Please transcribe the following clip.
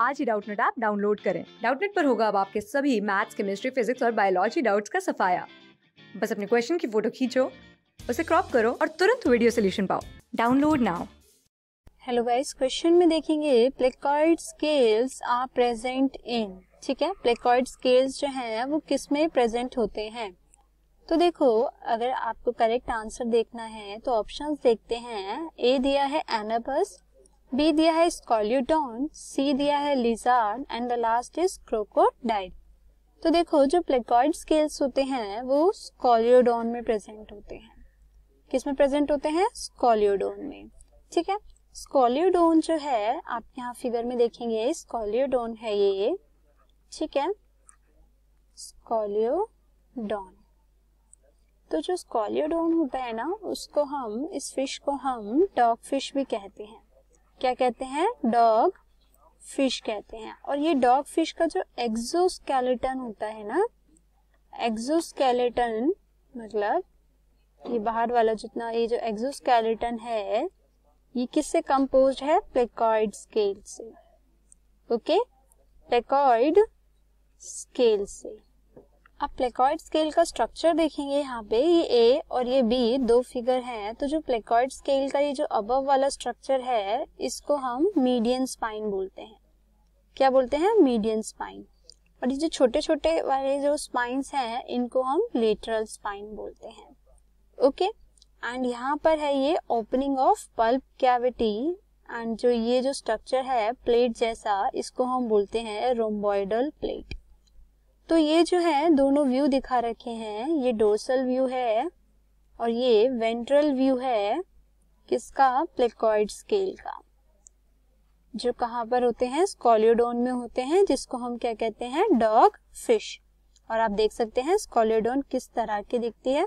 आज ही Doubtnut app download करें डाउटनेट पर होगा अब आपके सभी मैथ्स केमिस्ट्री फिजिक्स और बायोलॉजी डाउट्स का सफाया बस अपने क्वेश्चन की फोटो खींचो उसे क्रॉप करो और तुरंत वीडियो सोल्यूशन पाओ download now hello guys question में देखेंगे placoid scales are present in ठीक है प्लेकॉइड स्केल्स जो हैं वो किस में प्रेजेंट होते हैं तो देखो अगर आपको करेक्ट आंसर देखना है तो ऑप्शंस देखते हैं ए दिया है एनापस बी दिया है स्कॉल्यूडॉन सी दिया है lizard and the last is crocodile तो देखो जो प्लेकॉइड स्केल्स होते हैं वो स्कॉलियोडोन में प्रेजेंट होते हैं किस में प्रेजेंट होते हैं स्कॉलियोडोन में ठीक है स्कॉलियोडोन जो है आप यहाँ फिगर में देखेंगे स्कॉलियोडोन है ये ठीक है स्कॉलियोडोन तो जो स्कॉलियोडोन होता है ना उसको हम इस फिश को हम डॉग फिश भी कहते हैं क्या कहते हैं डॉग फिश कहते हैं और ये डॉग फिश का जो एक्सोस्केलेटन होता है ना एक्सोस्केलेटन मतलब ये बाहर वाला जितना ये जो एक्सोस्केलेटन है ये किससे कंपोज है प्लेकॉइड स्केल से ओके प्लेकॉइड स्केल से आप प्लेकॉइड स्केल का स्ट्रक्चर देखेंगे यहाँ पे ये ए और ये बी दो फिगर हैं तो जो प्लेकॉइड स्केल का ये जो अबव वाला स्ट्रक्चर है इसको हम मीडियन स्पाइन बोलते हैं क्या बोलते हैं मीडियन स्पाइन और ये जो छोटे छोटे वाले जो स्पाइन हैं इनको हम लेटरल स्पाइन बोलते हैं ओके एंड यहाँ पर है ये opening of pulp cavity and जो ये जो स्ट्रक्चर है प्लेट जैसा इसको हम बोलते हैं रोम्बॉइडल प्लेट तो ये जो है दोनों व्यू दिखा रखे हैं ये डोसल व्यू है और ये वेंट्रल व्यू है किसका प्लेकॉइड स्केल का जो कहाँ पर होते हैं स्कॉलियोडोन में होते हैं जिसको हम क्या कहते हैं डॉग फिश और आप देख सकते हैं स्कॉलियोडोन किस तरह की दिखती है